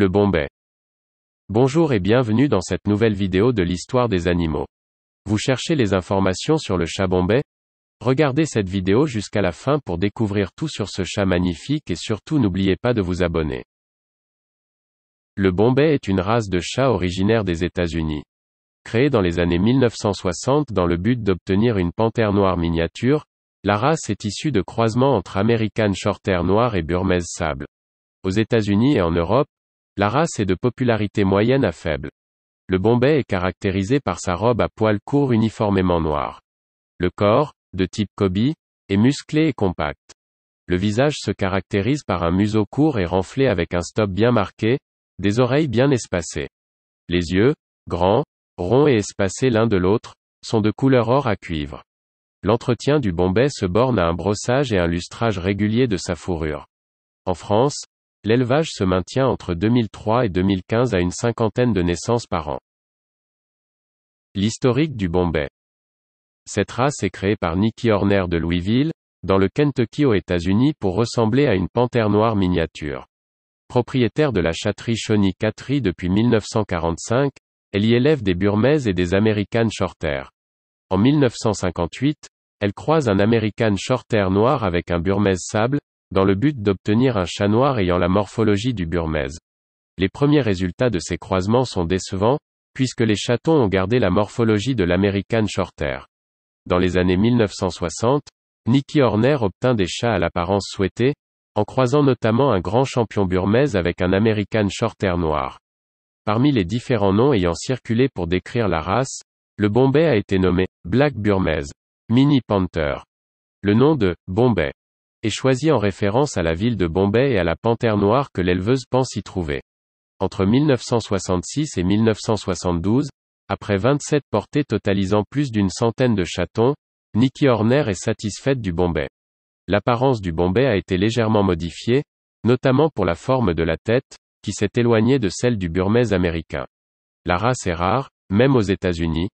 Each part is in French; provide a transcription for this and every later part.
Le Bombay. Bonjour et bienvenue dans cette nouvelle vidéo de l'histoire des animaux. Vous cherchez les informations sur le chat Bombay Regardez cette vidéo jusqu'à la fin pour découvrir tout sur ce chat magnifique et surtout n'oubliez pas de vous abonner. Le Bombay est une race de chat originaire des États-Unis. Créée dans les années 1960 dans le but d'obtenir une panthère noire miniature, la race est issue de croisements entre American Shorthair noir et Burmese sable. Aux États-Unis et en Europe, la race est de popularité moyenne à faible. Le Bombay est caractérisé par sa robe à poils courts uniformément noirs. Le corps, de type Kobe, est musclé et compact. Le visage se caractérise par un museau court et renflé avec un stop bien marqué, des oreilles bien espacées. Les yeux, grands, ronds et espacés l'un de l'autre, sont de couleur or à cuivre. L'entretien du Bombay se borne à un brossage et un lustrage régulier de sa fourrure. En France, l'élevage se maintient entre 2003 et 2015 à une cinquantaine de naissances par an. L'historique du Bombay. Cette race est créée par Nicky Horner de Louisville, dans le Kentucky aux États-Unis pour ressembler à une panthère noire miniature. Propriétaire de la chatterie Shawnee Cattery depuis 1945, elle y élève des Burmese et des American Shorter. En 1958, elle croise un American Shorter noir avec un Burmese sable, dans le but d'obtenir un chat noir ayant la morphologie du Burmese. Les premiers résultats de ces croisements sont décevants, puisque les chatons ont gardé la morphologie de l'American Shorter. Dans les années 1960, Nicky Horner obtint des chats à l'apparence souhaitée, en croisant notamment un grand champion burmaise avec un American Shorter noir. Parmi les différents noms ayant circulé pour décrire la race, le Bombay a été nommé Black Burmese, Mini Panther. Le nom de Bombay choisie en référence à la ville de Bombay et à la panthère noire que l'éleveuse pense y trouver. Entre 1966 et 1972, après 27 portées totalisant plus d'une centaine de chatons, Nikki Horner est satisfaite du Bombay. L'apparence du Bombay a été légèrement modifiée, notamment pour la forme de la tête, qui s'est éloignée de celle du Burmese américain. La race est rare, même aux États-Unis.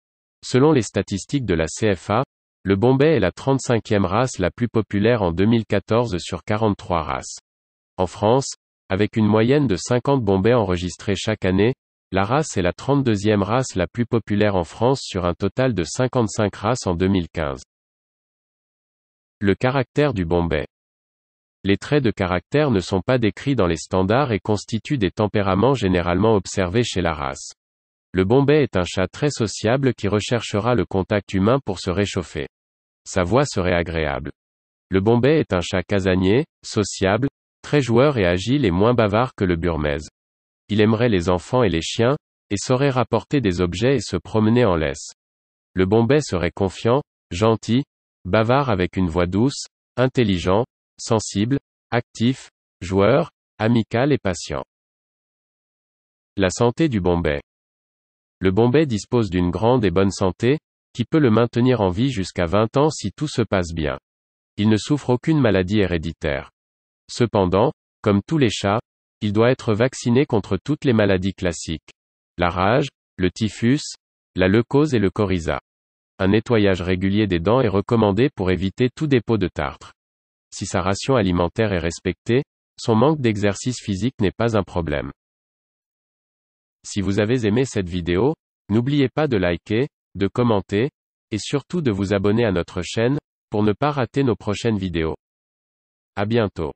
Selon les statistiques de la CFA, le Bombay est la 35e race la plus populaire en 2014 sur 43 races. En France, avec une moyenne de 50 Bombay enregistrés chaque année, la race est la 32e race la plus populaire en France sur un total de 55 races en 2015. Le caractère du Bombay. Les traits de caractère ne sont pas décrits dans les standards et constituent des tempéraments généralement observés chez la race. Le Bombay est un chat très sociable qui recherchera le contact humain pour se réchauffer. Sa voix serait agréable. Le Bombay est un chat casanier, sociable, très joueur et agile et moins bavard que le Burmese. Il aimerait les enfants et les chiens, et saurait rapporter des objets et se promener en laisse. Le Bombay serait confiant, gentil, bavard avec une voix douce, intelligent, sensible, actif, joueur, amical et patient. La santé du Bombay. Le Bombay dispose d'une grande et bonne santé, qui peut le maintenir en vie jusqu'à 20 ans si tout se passe bien. Il ne souffre aucune maladie héréditaire. Cependant, comme tous les chats, il doit être vacciné contre toutes les maladies classiques. La rage, le typhus, la leucose et le coryza. Un nettoyage régulier des dents est recommandé pour éviter tout dépôt de tartre. Si sa ration alimentaire est respectée, son manque d'exercice physique n'est pas un problème. Si vous avez aimé cette vidéo, n'oubliez pas de liker, de commenter, et surtout de vous abonner à notre chaîne, pour ne pas rater nos prochaines vidéos. À bientôt.